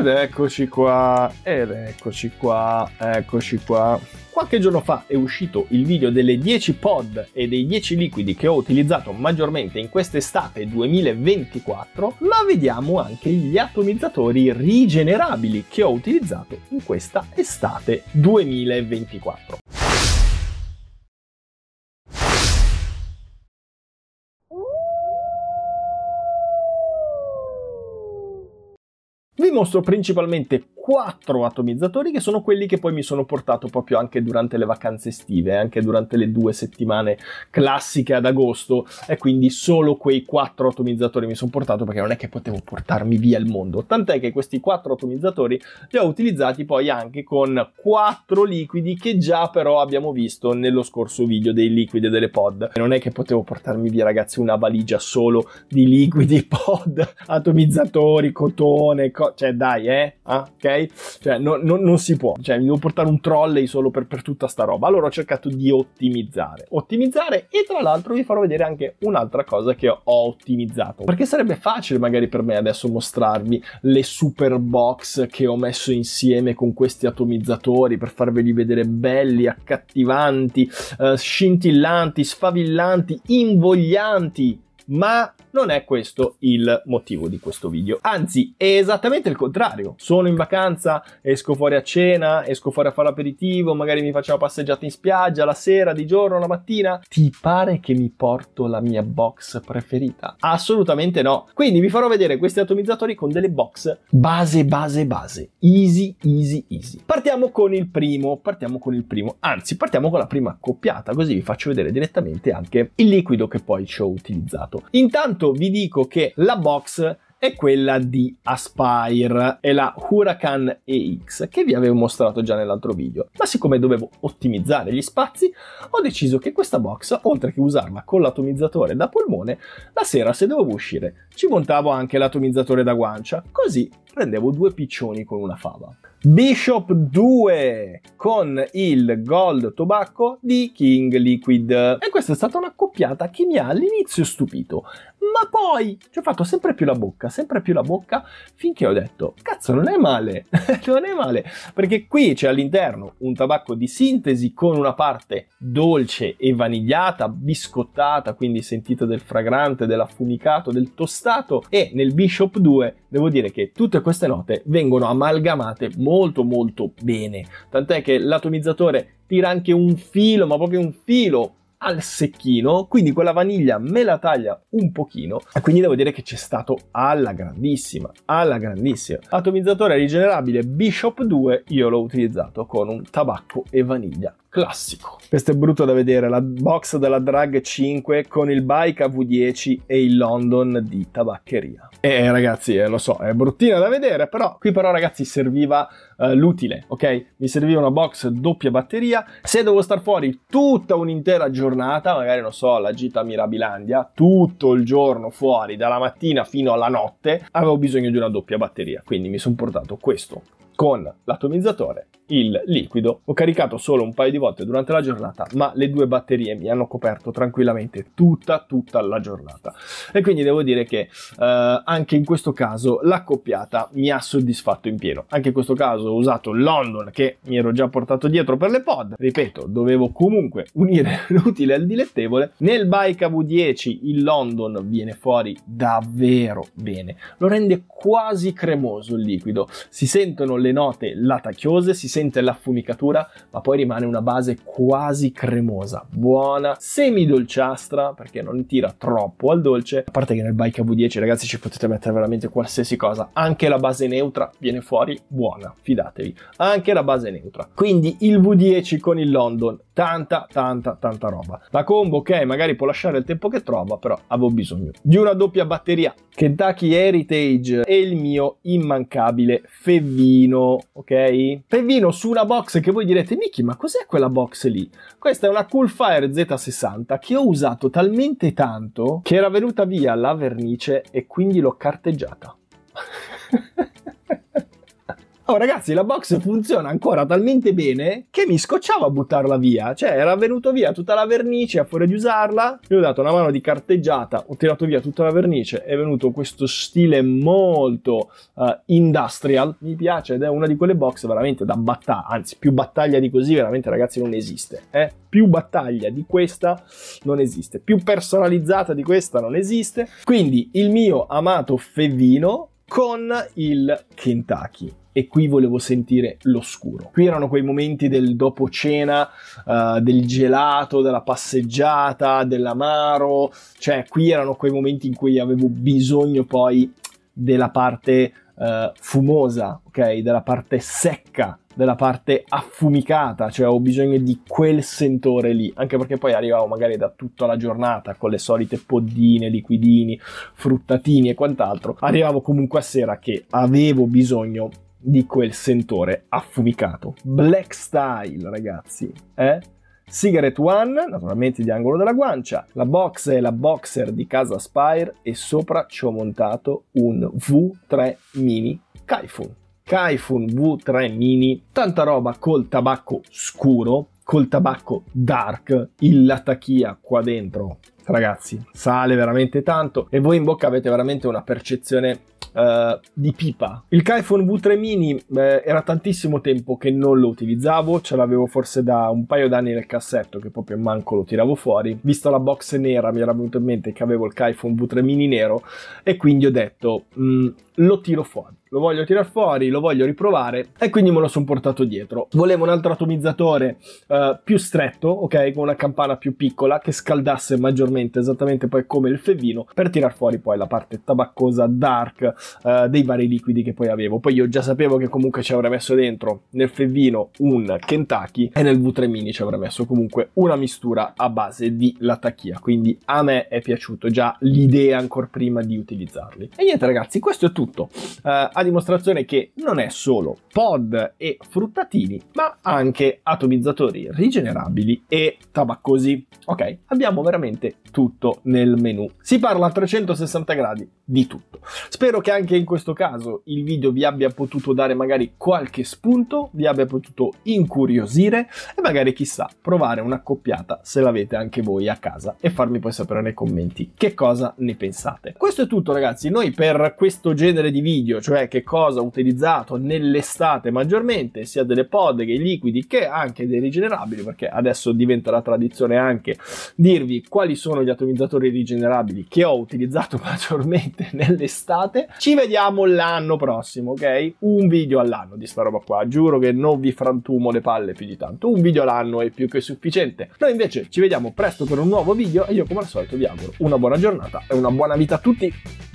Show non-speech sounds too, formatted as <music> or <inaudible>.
Ed eccoci qua, ed eccoci qua, eccoci qua. Qualche giorno fa è uscito il video delle 10 pod e dei 10 liquidi che ho utilizzato maggiormente in quest'estate 2024, ma vediamo anche gli atomizzatori rigenerabili che ho utilizzato in questa estate 2024. mostro principalmente quattro atomizzatori che sono quelli che poi mi sono portato proprio anche durante le vacanze estive, anche durante le due settimane classiche ad agosto e quindi solo quei quattro atomizzatori mi sono portato perché non è che potevo portarmi via il mondo, tant'è che questi quattro atomizzatori li ho utilizzati poi anche con quattro liquidi che già però abbiamo visto nello scorso video dei liquidi e delle pod. Non è che potevo portarmi via ragazzi una valigia solo di liquidi, <laughs> pod, atomizzatori, cotone, co cioè dai, eh, ah, ok? Cioè no, no, non si può, cioè mi devo portare un trolley solo per, per tutta sta roba, allora ho cercato di ottimizzare, ottimizzare e tra l'altro vi farò vedere anche un'altra cosa che ho ottimizzato, perché sarebbe facile magari per me adesso mostrarvi le super box che ho messo insieme con questi atomizzatori per farveli vedere belli, accattivanti, eh, scintillanti, sfavillanti, invoglianti, ma non è questo il motivo di questo video. Anzi, è esattamente il contrario. Sono in vacanza, esco fuori a cena, esco fuori a fare l'aperitivo, magari mi faccio una passeggiata in spiaggia la sera, di giorno, la mattina. Ti pare che mi porto la mia box preferita? Assolutamente no. Quindi vi farò vedere questi atomizzatori con delle box base, base, base. Easy, easy, easy. Partiamo con il primo, partiamo con il primo. Anzi, partiamo con la prima accoppiata, così vi faccio vedere direttamente anche il liquido che poi ci ho utilizzato. Intanto vi dico che la box è quella di Aspire, è la Huracan EX che vi avevo mostrato già nell'altro video, ma siccome dovevo ottimizzare gli spazi ho deciso che questa box, oltre che usarla con l'atomizzatore da polmone, la sera se dovevo uscire ci montavo anche l'atomizzatore da guancia, così prendevo due piccioni con una fava. Bishop 2 con il Gold Tobacco di King Liquid. E questa è stata una coppiata che mi ha all'inizio stupito, ma poi ci ho fatto sempre più la bocca, sempre più la bocca, finché ho detto, cazzo non è male, <laughs> non è male, perché qui c'è all'interno un tabacco di sintesi con una parte dolce e vanigliata, biscottata, quindi sentite del fragrante, dell'affumicato, del tostato, e nel Bishop 2 devo dire che tutte queste note vengono amalgamate molto molto bene, tant'è che l'atomizzatore tira anche un filo, ma proprio un filo al secchino, quindi quella vaniglia me la taglia un pochino e quindi devo dire che c'è stato alla grandissima, alla grandissima. Atomizzatore rigenerabile Bishop 2 io l'ho utilizzato con un tabacco e vaniglia classico. Questo è brutto da vedere, la box della Drag 5 con il bike AV10 e il London di tabaccheria. Eh, eh ragazzi, eh, lo so, è bruttina da vedere, però qui però ragazzi serviva eh, l'utile, ok? Mi serviva una box doppia batteria, se devo star fuori tutta un'intera giornata, magari non so, la gita a Mirabilandia, tutto il giorno fuori, dalla mattina fino alla notte, avevo bisogno di una doppia batteria, quindi mi sono portato questo con l'atomizzatore il liquido. Ho caricato solo un paio di volte durante la giornata, ma le due batterie mi hanno coperto tranquillamente tutta, tutta la giornata. E quindi devo dire che eh, anche in questo caso l'accoppiata mi ha soddisfatto in pieno. Anche in questo caso ho usato London che mi ero già portato dietro per le pod. Ripeto, dovevo comunque unire <laughs> l'utile al dilettevole. Nel Bike AV10 il London viene fuori davvero bene. Lo rende quasi cremoso il liquido. Si sentono le le note latacchiose, si sente l'affumicatura, ma poi rimane una base quasi cremosa, buona, semi-dolciastra, perché non tira troppo al dolce. A parte che nel Bike V10, ragazzi, ci potete mettere veramente qualsiasi cosa. Anche la base neutra viene fuori buona, fidatevi. Anche la base neutra. Quindi il V10 con il London, tanta, tanta, tanta roba. La combo, ok, magari può lasciare il tempo che trova, però avevo bisogno di una doppia batteria. Kentucky Heritage e il mio immancabile Fevino Trevino, ok? Trevino su una box che voi direte, Miki, ma cos'è quella box lì? Questa è una Coolfire Z60 che ho usato talmente tanto che era venuta via la vernice e quindi l'ho carteggiata. Oh ragazzi, la box funziona ancora talmente bene che mi scocciavo a buttarla via. Cioè, era venuto via tutta la vernice a fuori di usarla. Io ho dato una mano di carteggiata, ho tirato via tutta la vernice. È venuto questo stile molto uh, industrial. Mi piace ed è una di quelle box veramente da battaglia. Anzi, più battaglia di così, veramente ragazzi, non esiste. Eh? Più battaglia di questa non esiste. Più personalizzata di questa non esiste. Quindi il mio amato Fevino con il Kentucky. E qui volevo sentire l'oscuro. Qui erano quei momenti del dopo cena, uh, del gelato, della passeggiata, dell'amaro. Cioè, qui erano quei momenti in cui avevo bisogno poi della parte eh, fumosa, ok? Della parte secca, della parte affumicata, cioè ho bisogno di quel sentore lì, anche perché poi arrivavo magari da tutta la giornata con le solite poddine, liquidini, fruttatini e quant'altro, arrivavo comunque a sera che avevo bisogno di quel sentore affumicato. Black style, ragazzi, eh? Cigarette One, naturalmente di angolo della guancia, la box e la boxer di casa Spire e sopra ci ho montato un V3 Mini Kaifun. Kaifun V3 Mini, tanta roba col tabacco scuro, col tabacco dark, il latachia qua dentro, ragazzi, sale veramente tanto e voi in bocca avete veramente una percezione eh, di pipa. Il Kaifon V3 Mini eh, era tantissimo tempo che non lo utilizzavo, ce l'avevo forse da un paio d'anni nel cassetto che proprio manco lo tiravo fuori. Visto la box nera mi era venuto in mente che avevo il Kaifon V3 Mini nero e quindi ho detto mm, lo tiro fuori lo voglio tirare fuori, lo voglio riprovare e quindi me lo sono portato dietro. Volevo un altro atomizzatore uh, più stretto, ok, con una campana più piccola che scaldasse maggiormente, esattamente poi come il fevino, per tirar fuori poi la parte tabaccosa dark uh, dei vari liquidi che poi avevo. Poi io già sapevo che comunque ci avrei messo dentro nel fevino un Kentucky e nel V3 Mini ci avrei messo comunque una mistura a base di latachia, quindi a me è piaciuto già l'idea ancora prima di utilizzarli. E niente ragazzi, questo è tutto. Uh, a dimostrazione che non è solo pod e fruttatini, ma anche atomizzatori rigenerabili e tabaccosi. Ok, abbiamo veramente tutto nel menu. Si parla a 360 gradi di tutto. Spero che anche in questo caso il video vi abbia potuto dare magari qualche spunto, vi abbia potuto incuriosire e magari chissà provare una coppiata se l'avete anche voi a casa e farmi poi sapere nei commenti che cosa ne pensate. Questo è tutto ragazzi, noi per questo genere di video, cioè che cosa ho utilizzato nell'estate maggiormente, sia delle pod che i liquidi che anche dei rigenerabili, perché adesso diventerà tradizione anche dirvi quali sono gli atomizzatori rigenerabili che ho utilizzato <laughs> maggiormente nell'estate. Ci vediamo l'anno prossimo, ok? Un video all'anno di sta roba qua, giuro che non vi frantumo le palle più di tanto, un video all'anno è più che sufficiente. Noi invece ci vediamo presto per un nuovo video e io come al solito vi auguro una buona giornata e una buona vita a tutti.